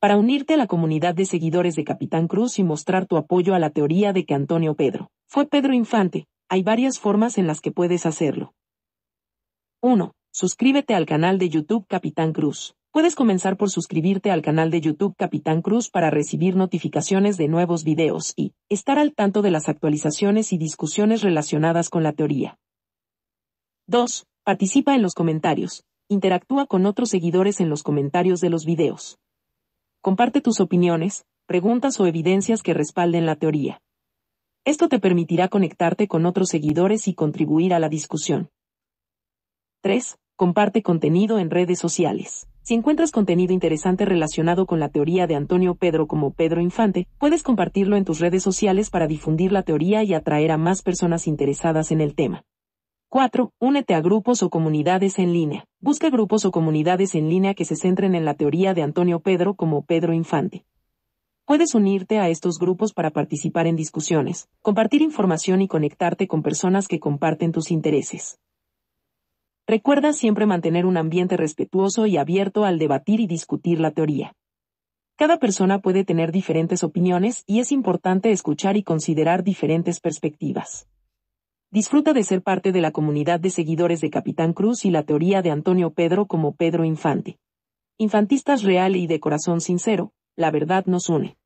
para unirte a la comunidad de seguidores de Capitán Cruz y mostrar tu apoyo a la teoría de que Antonio Pedro fue Pedro Infante. Hay varias formas en las que puedes hacerlo. 1. Suscríbete al canal de YouTube Capitán Cruz. Puedes comenzar por suscribirte al canal de YouTube Capitán Cruz para recibir notificaciones de nuevos videos y estar al tanto de las actualizaciones y discusiones relacionadas con la teoría. 2. Participa en los comentarios. Interactúa con otros seguidores en los comentarios de los videos comparte tus opiniones, preguntas o evidencias que respalden la teoría. Esto te permitirá conectarte con otros seguidores y contribuir a la discusión. 3. Comparte contenido en redes sociales. Si encuentras contenido interesante relacionado con la teoría de Antonio Pedro como Pedro Infante, puedes compartirlo en tus redes sociales para difundir la teoría y atraer a más personas interesadas en el tema. 4. Únete a grupos o comunidades en línea. Busca grupos o comunidades en línea que se centren en la teoría de Antonio Pedro como Pedro Infante. Puedes unirte a estos grupos para participar en discusiones, compartir información y conectarte con personas que comparten tus intereses. Recuerda siempre mantener un ambiente respetuoso y abierto al debatir y discutir la teoría. Cada persona puede tener diferentes opiniones y es importante escuchar y considerar diferentes perspectivas. Disfruta de ser parte de la comunidad de seguidores de Capitán Cruz y la teoría de Antonio Pedro como Pedro Infante. Infantistas real y de corazón sincero, la verdad nos une.